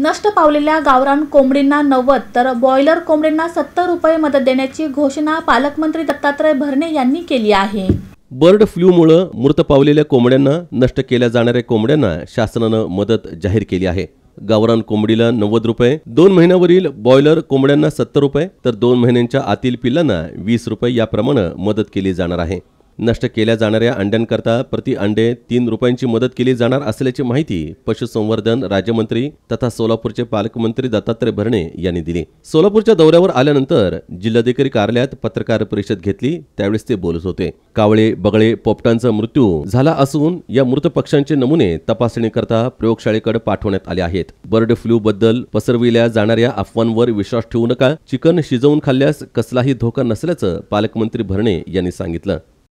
नष्ट पावलेल्या गावरान कोंबडींना नव्वद तर बॉयलर कोंबडींना सत्तर रुपये मदत देण्याची घोषणा पालकमंत्री दत्तात्रय भरणे यांनी केली आहे बर्ड फ्लूमुळे मृत पावलेल्या कोंबड्यांना नष्ट केल्या जाणाऱ्या कोंबड्यांना शासनानं मदत जाहीर केली आहे गावरान कोंबडीला नव्वद रुपये दोन महिन्यावरील बॉयलर कोंबड्यांना सत्तर रुपये तर दोन महिन्यांच्या आतील पिल्लांना वीस रुपये याप्रमाणे मदत केली जाणार आहे नष्ट केल्या जाणाऱ्या अंड्यांकरता प्रति अंडे तीन रुपयांची मदत केली जाणार असल्याची माहिती पशुसंवर्धन राज्यमंत्री तथा सोलापूरचे पालकमंत्री दत्तात्रय भरणे यांनी दिली सोलापूरच्या दौऱ्यावर आल्यानंतर जिल्हाधिकारी कार्यालयात पत्रकार परिषद घेतली त्यावेळेस ते बोलत होते कावळे बगळे पोपटांचा मृत्यू झाला असून या मृत पक्ष्यांचे नमुने तपासणीकरता प्रयोगशाळेकडे पाठवण्यात आले आहेत बर्ड फ्लू बद्दल पसरविल्या जाणाऱ्या अफवांवर विश्वास ठेवू नका चिकन शिजवून खाल्ल्यास कसलाही धोका नसल्याचं पालकमंत्री भरणे यांनी सांगितलं